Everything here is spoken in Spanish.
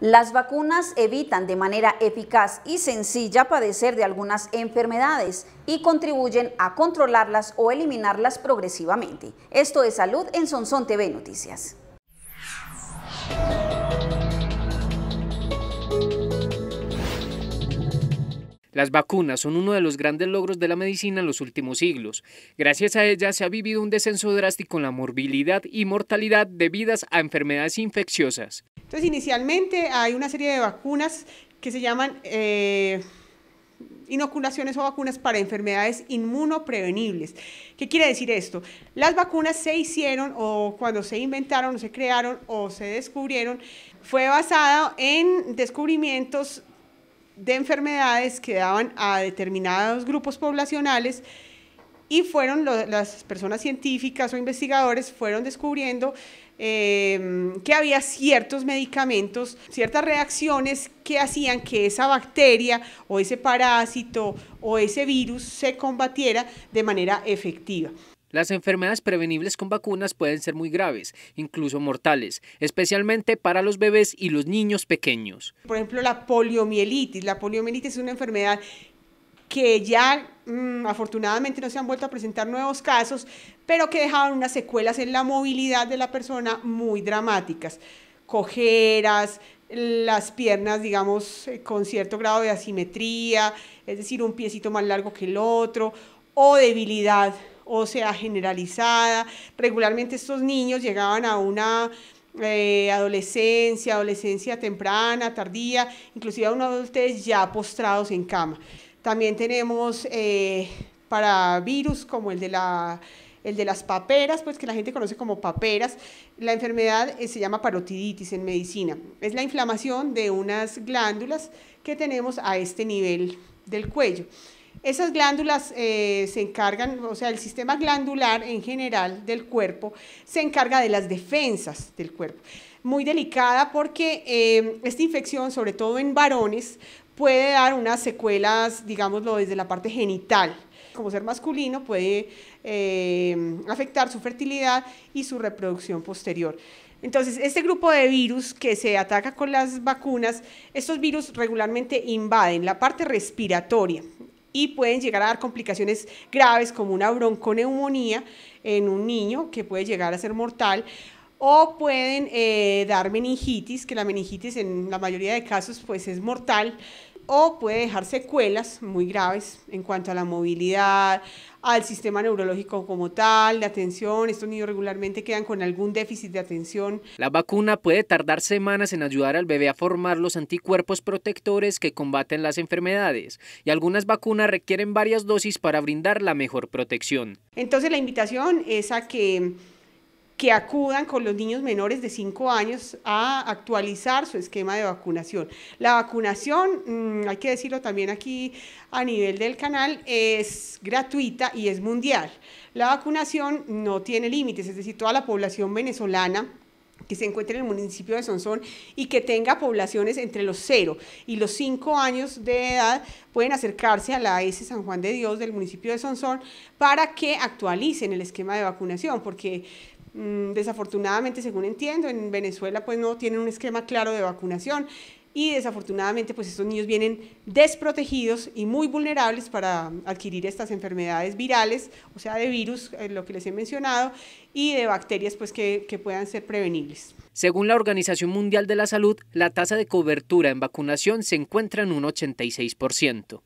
Las vacunas evitan de manera eficaz y sencilla padecer de algunas enfermedades y contribuyen a controlarlas o eliminarlas progresivamente. Esto es Salud en sonson TV Noticias. Las vacunas son uno de los grandes logros de la medicina en los últimos siglos. Gracias a ellas se ha vivido un descenso drástico en la morbilidad y mortalidad debidas a enfermedades infecciosas. Entonces, inicialmente hay una serie de vacunas que se llaman... Eh, inoculaciones o vacunas para enfermedades inmunoprevenibles. ¿Qué quiere decir esto? Las vacunas se hicieron o cuando se inventaron o se crearon o se descubrieron, fue basada en descubrimientos de enfermedades que daban a determinados grupos poblacionales y fueron las personas científicas o investigadores fueron descubriendo eh, que había ciertos medicamentos, ciertas reacciones que hacían que esa bacteria o ese parásito o ese virus se combatiera de manera efectiva. Las enfermedades prevenibles con vacunas pueden ser muy graves, incluso mortales, especialmente para los bebés y los niños pequeños. Por ejemplo, la poliomielitis. La poliomielitis es una enfermedad que ya mm, afortunadamente no se han vuelto a presentar nuevos casos, pero que dejaban unas secuelas en la movilidad de la persona muy dramáticas. Cojeras, las piernas, digamos, eh, con cierto grado de asimetría, es decir, un piecito más largo que el otro, o debilidad o sea generalizada. Regularmente estos niños llegaban a una eh, adolescencia, adolescencia temprana, tardía, inclusive a una adultez ya postrados en cama. También tenemos eh, para virus como el de el de las paperas, pues que la gente conoce como paperas. La enfermedad eh, se llama parotiditis en medicina. Es la inflamación de unas glándulas que tenemos a este nivel del cuello. Esas glándulas eh, se encargan, o sea, el sistema glandular en general del cuerpo se encarga de las defensas del cuerpo. Muy delicada porque eh, esta infección, sobre todo en varones, puede dar unas secuelas, digámoslo, desde la parte genital. Como ser masculino puede eh, afectar su fertilidad y su reproducción posterior. Entonces, este grupo de virus que se ataca con las vacunas, estos virus regularmente invaden la parte respiratoria, y pueden llegar a dar complicaciones graves como una bronconeumonía en un niño que puede llegar a ser mortal o pueden eh, dar meningitis, que la meningitis en la mayoría de casos pues es mortal, o puede dejar secuelas muy graves en cuanto a la movilidad, al sistema neurológico como tal, la atención. Estos niños regularmente quedan con algún déficit de atención. La vacuna puede tardar semanas en ayudar al bebé a formar los anticuerpos protectores que combaten las enfermedades y algunas vacunas requieren varias dosis para brindar la mejor protección. Entonces la invitación es a que que acudan con los niños menores de 5 años a actualizar su esquema de vacunación. La vacunación, mm, hay que decirlo también aquí a nivel del canal, es gratuita y es mundial. La vacunación no tiene límites, es decir, toda la población venezolana que se encuentre en el municipio de Sonsón y que tenga poblaciones entre los 0 y los 5 años de edad, pueden acercarse a la S San Juan de Dios del municipio de Sonsón para que actualicen el esquema de vacunación, porque Mm, desafortunadamente, según entiendo, en Venezuela pues no tienen un esquema claro de vacunación y desafortunadamente pues estos niños vienen desprotegidos y muy vulnerables para adquirir estas enfermedades virales, o sea, de virus, eh, lo que les he mencionado, y de bacterias pues que, que puedan ser prevenibles. Según la Organización Mundial de la Salud, la tasa de cobertura en vacunación se encuentra en un 86%.